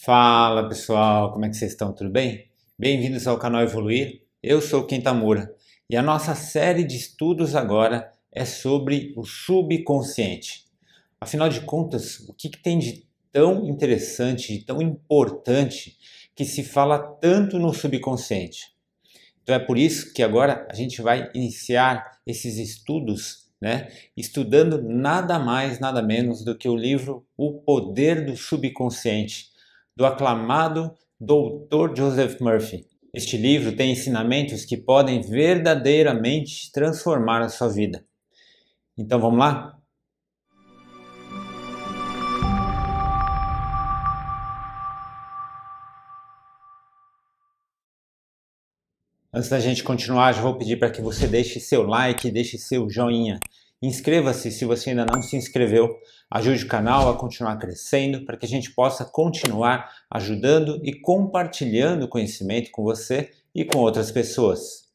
Fala pessoal, como é que vocês estão? Tudo bem? Bem-vindos ao canal Evoluir. Eu sou Quintamura e a nossa série de estudos agora é sobre o subconsciente. Afinal de contas, o que, que tem de tão interessante, de tão importante que se fala tanto no subconsciente? Então é por isso que agora a gente vai iniciar esses estudos né? estudando nada mais, nada menos do que o livro O Poder do Subconsciente, do aclamado Dr. Joseph Murphy. Este livro tem ensinamentos que podem verdadeiramente transformar a sua vida. Então vamos lá? Antes da gente continuar, já vou pedir para que você deixe seu like, deixe seu joinha. Inscreva-se se você ainda não se inscreveu. Ajude o canal a continuar crescendo para que a gente possa continuar ajudando e compartilhando conhecimento com você e com outras pessoas.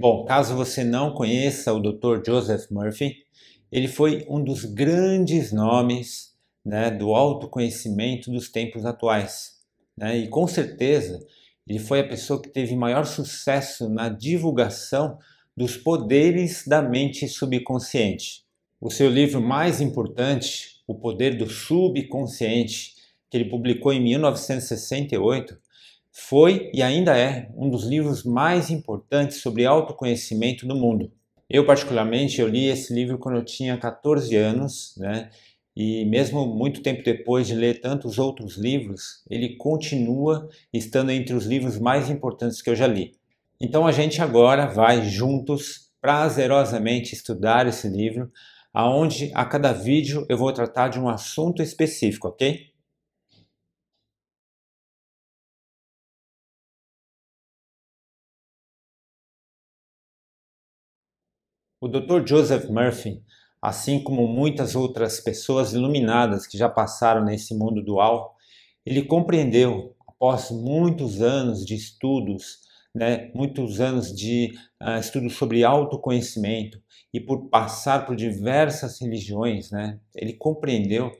Bom, caso você não conheça o Dr. Joseph Murphy, ele foi um dos grandes nomes né, do autoconhecimento dos tempos atuais. Né? E com certeza ele foi a pessoa que teve maior sucesso na divulgação dos poderes da mente subconsciente. O seu livro mais importante, O Poder do Subconsciente, que ele publicou em 1968, foi e ainda é um dos livros mais importantes sobre autoconhecimento no mundo. Eu particularmente eu li esse livro quando eu tinha 14 anos, né? E mesmo muito tempo depois de ler tantos outros livros, ele continua estando entre os livros mais importantes que eu já li. Então a gente agora vai juntos prazerosamente estudar esse livro, aonde a cada vídeo eu vou tratar de um assunto específico, ok? O Dr. Joseph Murphy, assim como muitas outras pessoas iluminadas que já passaram nesse mundo dual, ele compreendeu, após muitos anos de estudos, né, muitos anos de uh, ah, estudo sobre autoconhecimento e por passar por diversas religiões, né, ele compreendeu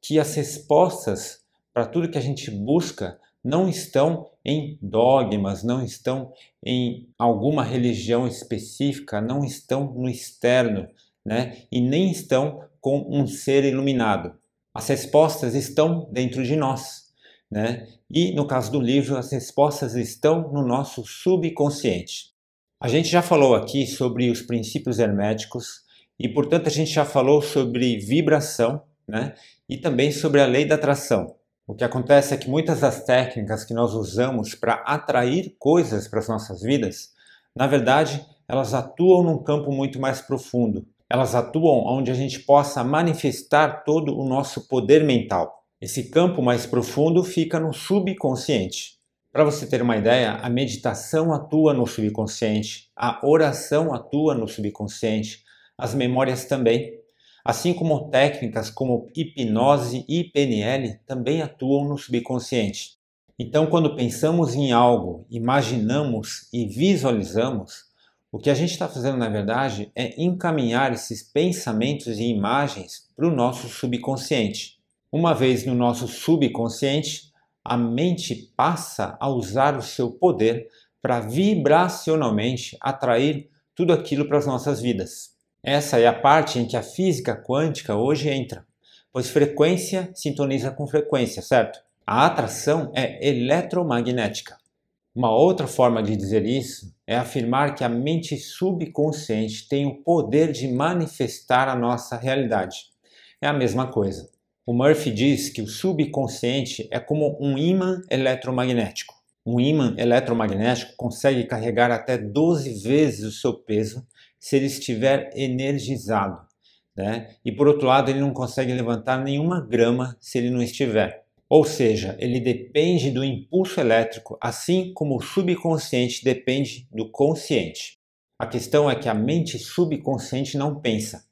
que as respostas para tudo que a gente busca não estão em dogmas, não estão em alguma religião específica, não estão no externo, né? E nem estão com um ser iluminado. As respostas estão dentro de nós. Né? E no caso do livro, as respostas estão no nosso subconsciente. A gente já falou aqui sobre os princípios herméticos e, portanto, a gente já falou sobre vibração né? e também sobre a lei da atração. O que acontece é que muitas das técnicas que nós usamos para atrair coisas para as nossas vidas, na verdade, elas atuam num campo muito mais profundo. Elas atuam onde a gente possa manifestar todo o nosso poder mental. Esse campo mais profundo fica no subconsciente. Para você ter uma ideia, a meditação atua no subconsciente, a oração atua no subconsciente, as memórias também, assim como técnicas como hipnose e PNL também atuam no subconsciente. Então, quando pensamos em algo, imaginamos e visualizamos, o que a gente está fazendo na verdade é encaminhar esses pensamentos e imagens para o nosso subconsciente. Uma vez no nosso subconsciente, a mente passa a usar o seu poder para vibracionalmente atrair tudo aquilo para as nossas vidas. Essa é a parte em que a física quântica hoje entra, pois frequência sintoniza com frequência, certo? A atração é eletromagnética. Uma outra forma de dizer isso é afirmar que a mente subconsciente tem o poder de manifestar a nossa realidade. É a mesma coisa. O Murphy diz que o subconsciente é como um ímã eletromagnético. Um ímã eletromagnético consegue carregar até 12 vezes o seu peso se ele estiver energizado. Né? E por outro lado, ele não consegue levantar nenhuma grama se ele não estiver. Ou seja, ele depende do impulso elétrico, assim como o subconsciente depende do consciente. A questão é que a mente subconsciente não pensa,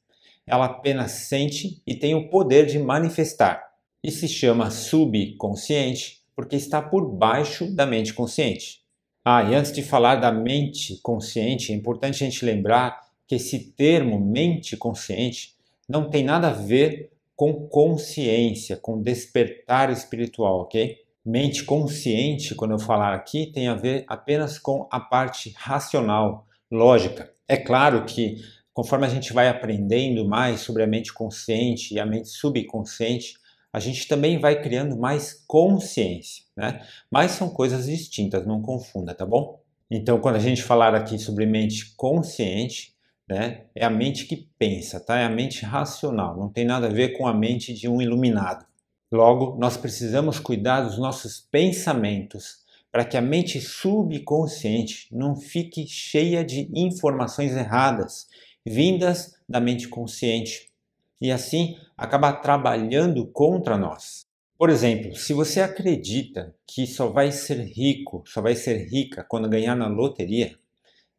ela apenas sente e tem o poder de manifestar. E se chama subconsciente porque está por baixo da mente consciente. Ah, e antes de falar da mente consciente, é importante a gente lembrar que esse termo mente consciente não tem nada a ver com consciência, com despertar espiritual, ok? Mente consciente, quando eu falar aqui, tem a ver apenas com a parte racional, lógica. É claro que Conforme a gente vai aprendendo mais sobre a mente consciente e a mente subconsciente, a gente também vai criando mais consciência, né? Mas são coisas distintas, não confunda, tá bom? Então, quando a gente falar aqui sobre mente consciente, né, é a mente que pensa, tá? É a mente racional, não tem nada a ver com a mente de um iluminado. Logo, nós precisamos cuidar dos nossos pensamentos para que a mente subconsciente não fique cheia de informações erradas vindas da mente consciente e assim acaba trabalhando contra nós. Por exemplo, se você acredita que só vai ser rico, só vai ser rica quando ganhar na loteria,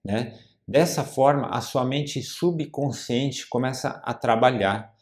né? Dessa forma, a sua mente subconsciente começa a trabalhar.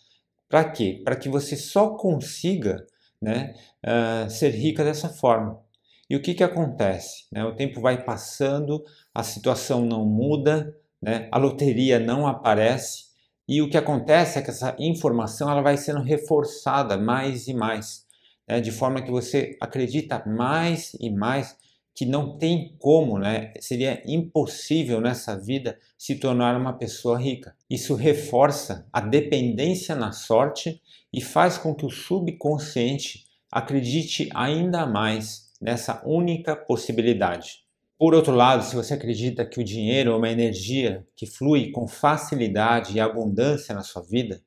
Para quê? Para que você só consiga né, uh, ser rica dessa forma. E o que, que acontece? Né? O tempo vai passando, a situação não muda, né? a loteria não aparece e o que acontece é que essa informação ela vai sendo reforçada mais e mais, né? de forma que você acredita mais e mais que não tem como, né? Seria impossível nessa vida se tornar uma pessoa rica. Isso reforça a dependência na sorte e faz com que o subconsciente acredite ainda mais nessa única possibilidade. Por outro lado, se você acredita que o dinheiro é uma energia que flui com facilidade e abundância na sua vida,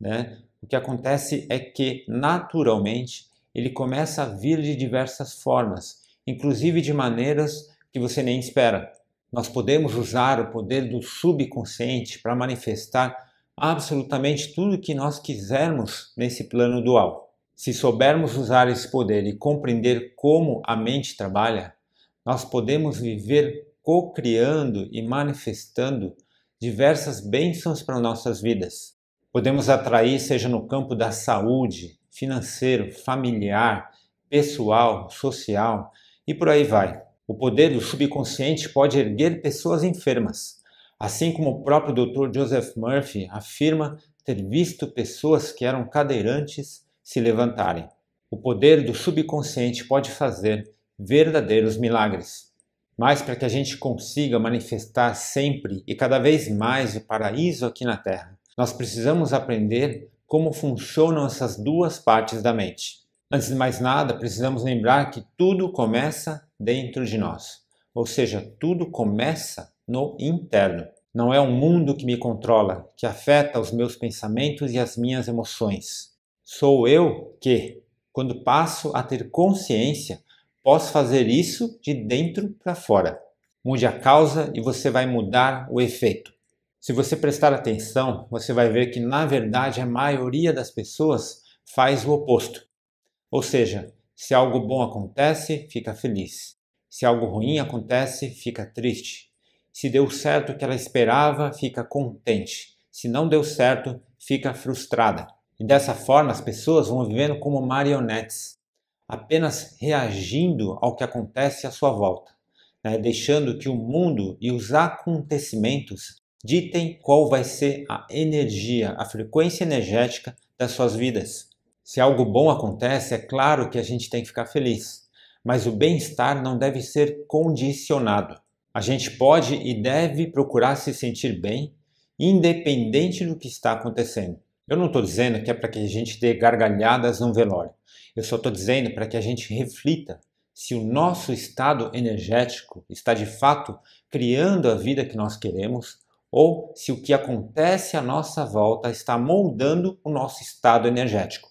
né, o que acontece é que naturalmente ele começa a vir de diversas formas, inclusive de maneiras que você nem espera. Nós podemos usar o poder do subconsciente para manifestar absolutamente tudo o que nós quisermos nesse plano dual. Se soubermos usar esse poder e compreender como a mente trabalha, nós podemos viver co-criando e manifestando diversas bênçãos para nossas vidas. Podemos atrair, seja no campo da saúde, financeiro, familiar, pessoal, social e por aí vai. O poder do subconsciente pode erguer pessoas enfermas, assim como o próprio Dr. Joseph Murphy afirma ter visto pessoas que eram cadeirantes se levantarem. O poder do subconsciente pode fazer verdadeiros milagres. Mas para que a gente consiga manifestar sempre e cada vez mais o paraíso aqui na Terra, nós precisamos aprender como funcionam essas duas partes da mente. Antes de mais nada, precisamos lembrar que tudo começa dentro de nós, ou seja, tudo começa no interno. Não é o um mundo que me controla, que afeta os meus pensamentos e as minhas emoções. Sou eu que, quando passo a ter consciência, Posso fazer isso de dentro para fora. Mude a causa e você vai mudar o efeito. Se você prestar atenção, você vai ver que na verdade a maioria das pessoas faz o oposto. Ou seja, se algo bom acontece, fica feliz. Se algo ruim acontece, fica triste. Se deu certo o que ela esperava, fica contente. Se não deu certo, fica frustrada. E dessa forma as pessoas vão vivendo como marionetes apenas reagindo ao que acontece à sua volta, né? deixando que o mundo e os acontecimentos ditem qual vai ser a energia, a frequência energética das suas vidas. Se algo bom acontece, é claro que a gente tem que ficar feliz, mas o bem-estar não deve ser condicionado. A gente pode e deve procurar se sentir bem, independente do que está acontecendo. Eu não estou dizendo que é para que a gente dê gargalhadas num velório. Eu só estou dizendo para que a gente reflita se o nosso estado energético está de fato criando a vida que nós queremos ou se o que acontece à nossa volta está moldando o nosso estado energético.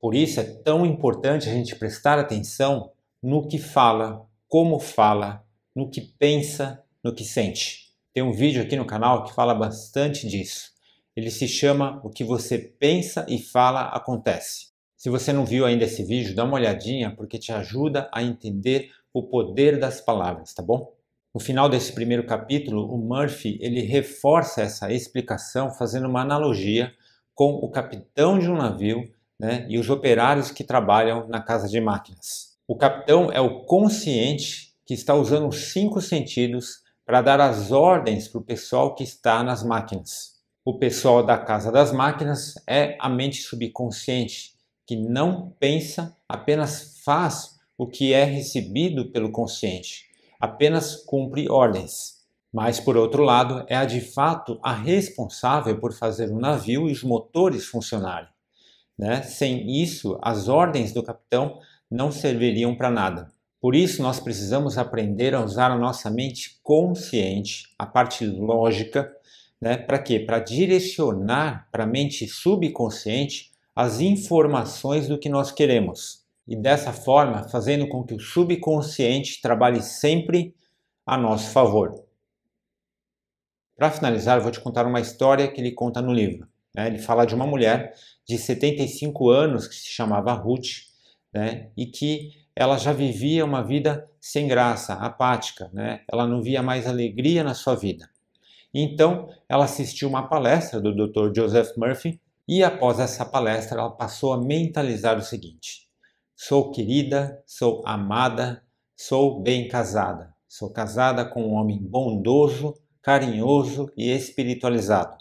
Por isso é tão importante a gente prestar atenção no que fala, como fala, no que pensa, no que sente. Tem um vídeo aqui no canal que fala bastante disso. Ele se chama O que você pensa e fala acontece. Se você não viu ainda esse vídeo, dá uma olhadinha porque te ajuda a entender o poder das palavras, tá bom? No final desse primeiro capítulo, o Murphy ele reforça essa explicação fazendo uma analogia com o capitão de um navio né, e os operários que trabalham na casa de máquinas. O capitão é o consciente que está usando os cinco sentidos para dar as ordens para o pessoal que está nas máquinas o pessoal da Casa das Máquinas é a mente subconsciente, que não pensa, apenas faz o que é recebido pelo consciente, apenas cumpre ordens. Mas, por outro lado, é a de fato a responsável por fazer o navio e os motores funcionarem. Né? Sem isso, as ordens do capitão não serviriam para nada. Por isso, nós precisamos aprender a usar a nossa mente consciente, a parte lógica, né? Para quê? Para direcionar para a mente subconsciente as informações do que nós queremos. E dessa forma, fazendo com que o subconsciente trabalhe sempre a nosso favor. Para finalizar, eu vou te contar uma história que ele conta no livro. Né? Ele fala de uma mulher de 75 anos que se chamava Ruth né? e que ela já vivia uma vida sem graça, apática. Né? Ela não via mais alegria na sua vida. Então, ela assistiu uma palestra do Dr. Joseph Murphy e, após essa palestra, ela passou a mentalizar o seguinte: sou querida, sou amada, sou bem casada. Sou casada com um homem bondoso, carinhoso e espiritualizado.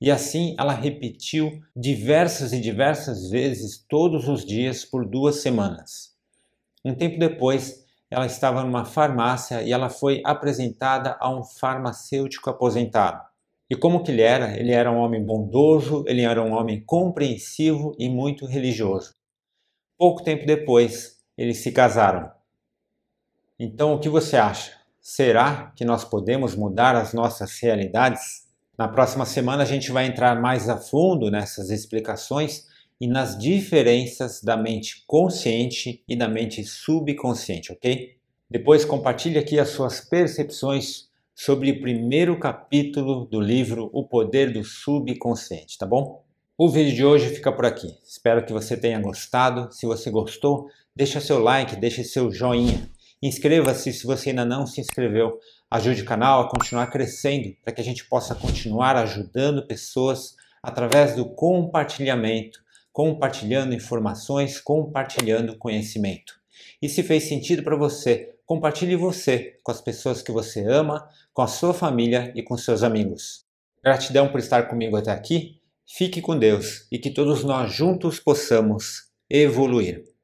E assim ela repetiu diversas e diversas vezes todos os dias por duas semanas. Um tempo depois, ela estava numa farmácia e ela foi apresentada a um farmacêutico aposentado. E como que ele era? Ele era um homem bondoso, ele era um homem compreensivo e muito religioso. Pouco tempo depois, eles se casaram. Então, o que você acha? Será que nós podemos mudar as nossas realidades? Na próxima semana a gente vai entrar mais a fundo nessas explicações e nas diferenças da mente consciente e da mente subconsciente, ok? Depois compartilhe aqui as suas percepções sobre o primeiro capítulo do livro O Poder do Subconsciente, tá bom? O vídeo de hoje fica por aqui. Espero que você tenha gostado. Se você gostou, deixa seu like, deixa seu joinha. Inscreva-se se você ainda não se inscreveu. Ajude o canal a continuar crescendo para que a gente possa continuar ajudando pessoas através do compartilhamento compartilhando informações, compartilhando conhecimento. E se fez sentido para você, compartilhe você com as pessoas que você ama, com a sua família e com seus amigos. Gratidão por estar comigo até aqui. Fique com Deus e que todos nós juntos possamos evoluir.